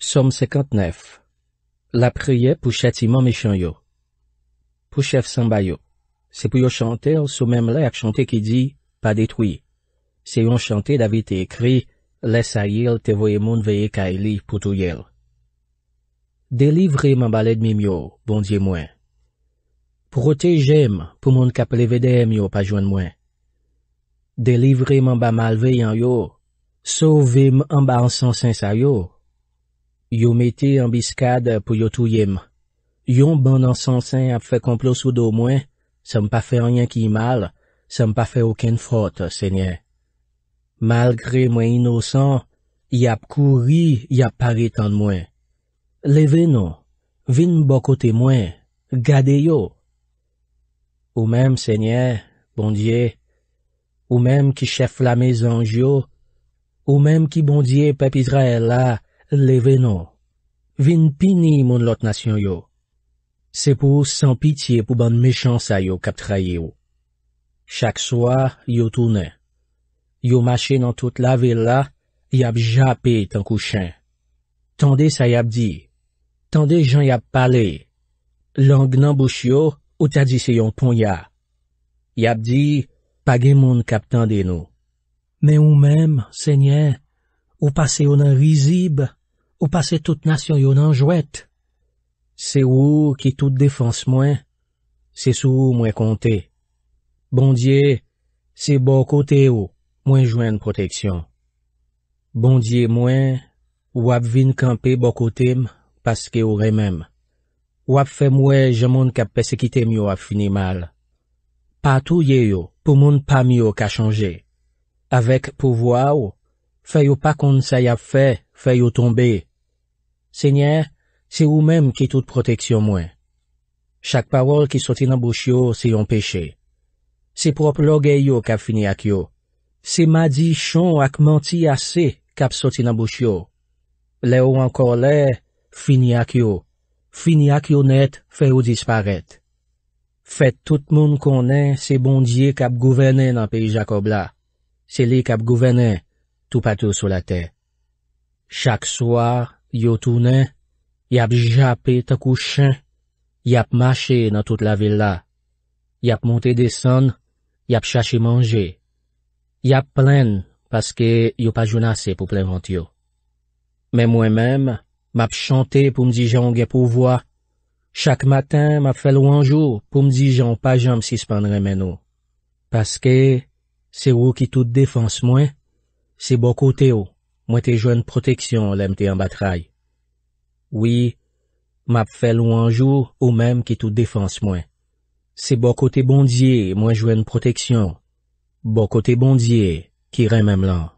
SOM 59 LA PRYE POU CHATIMAN MESCHAN YO POU CHEF SEMBA YO SE POU YO CHANTEL SOU MEM LE AK CHANTE KIDI PA DETWI SE YON CHANTE DAVI TE EKRI LE SA YIL TE VOYE MOUN VEYE KA ELI POU TO YIL DE LIVRE MEN BA LED MIM YO BONDIYE MOIN PROTEJEM POU MOUN KAPLE VDM YO PA JOIN MOIN DE LIVRE MEN BA MALVEYAN YO SOU VIM MEN BA ANSAN SENSAYO Yon mette yon biskade pou yon touyem. Yon bon ansansen ap fe komplo sou do mwen, se mpa fe anyen ki mal, se mpa fe ouken fote, sènyen. Malgre mwen inosan, y ap kouri, y ap pari tan mwen. Leve nou, vin bokote mwen, gade yo. Ou mem sènyen, bondye, ou mem ki chef la me zanj yo, ou mem ki bondye pepizra el la, Leve nou, vin pini moun lot nasyon yo. Se pou san pitiye pou ban mechansa yo kap traye yo. Chak swa yo tounen. Yo mache nan tout la vella, yab jape tan kouchen. Tande sa yab di, tande jan yab pale. Lang nan bouch yo, ou tadi se yon pon ya. Yab di, page moun kap tande nou. Me ou mem, se nye, ou pase yon an rizib. Ou pase tout nasyon yon anjouet. Se ou ki tout defanse mwen, se sou mwen konte. Bondye, se bo kote yo, mwen jwen proteksyon. Bondye mwen, wap vin kampe bo kote m, paske yo remem. Wap fe mwen jamon kap pesekite m yo ap fini mal. Patou ye yo, pou moun pa m yo ka chanje. Awek pou waw, feyo pa kont sa yap fe, feyo tombe, Senyer, se ou menm ki tout proteksyon mwen. Chak parol ki soti nan bouch yo se yon peche. Se prop logay yo kap fini ak yo. Se madi chon ak manti ase kap soti nan bouch yo. Le ou ankor le, fini ak yo. Fini ak yo net, fe ou disparet. Fet tout moun konen se bondye kap gouvenen nan peyi Jacob la. Se li kap gouvenen, tou patou sou la te. Chak swar, Yo tounen, yap jape takou chen, yap mache nan tout la villa, yap monte desan, yap chache manje, yap plen paske yo pa jounase pou plement yo. Men mwen men, map chante pou mdi jan gen pou vwa. Chak maten, map fel wanjou pou mdi jan pa jan msispandre men ou. Paske, se ou ki tout defanse mwen, se bokote ou. Mwen te jwen proteksyon lèm te an batray. Oui, map fèl ou anjou ou mèm ki tou defans mwen. Se bo kote bondye mwen jwen proteksyon. Bo kote bondye ki rem mèm lan.